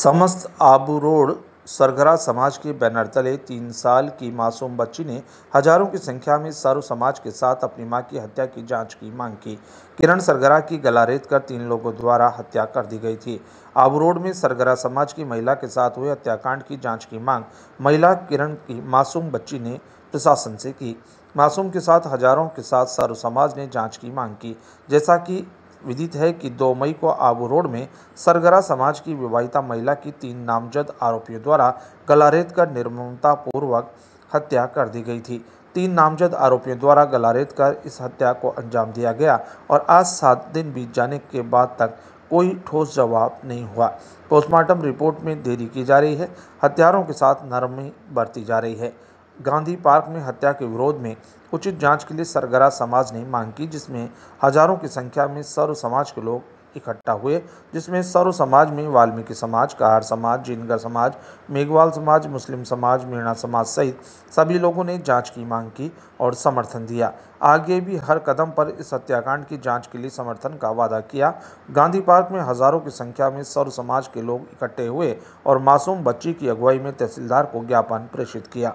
समस्त आबूरोड सरगरा समाज के बैनर तले तीन साल की मासूम बच्ची ने हजारों की संख्या में सारू समाज के साथ अपनी मां की हत्या की जांच की मांग की किरण सरगरा की गला रेत कर तीन लोगों द्वारा हत्या कर दी गई थी आबूरोड में सरगरा समाज की महिला के साथ हुए हत्याकांड की जांच की मांग महिला किरण की मासूम बच्ची ने प्रशासन से की मासूम के साथ हजारों के साथ सारू समाज ने जाँच की मांग की जैसा कि विदित है कि 2 मई को आबू रोड में सरगरा समाज की विवाहिता महिला की तीन नामजद आरोपियों द्वारा गला रेत कर पूर्वक हत्या कर दी गई थी तीन नामजद आरोपियों द्वारा गला रेत कर इस हत्या को अंजाम दिया गया और आज सात दिन बीत जाने के बाद तक कोई ठोस जवाब नहीं हुआ पोस्टमार्टम रिपोर्ट में देरी की जा रही है हथियारों के साथ नरमी बरती जा रही है गांधी पार्क में हत्या के विरोध में उचित जांच के लिए सरगरा समाज ने मांग की जिसमें हजारों की संख्या में सर्व समाज के लोग इकट्ठा हुए जिसमें सर्व समाज में वाल्मीकि समाज कहार समाज जिनगर समाज मेघवाल समाज मुस्लिम समाज मीणा समाज सहित सभी लोगों ने जांच की मांग की और समर्थन दिया आगे भी हर कदम पर इस हत्याकांड की जांच के लिए समर्थन का वादा किया गांधी पार्क में हजारों की संख्या में सर्व समाज के लोग इकट्ठे हुए और मासूम बच्ची की अगुवाई में तहसीलदार को ज्ञापन प्रेषित किया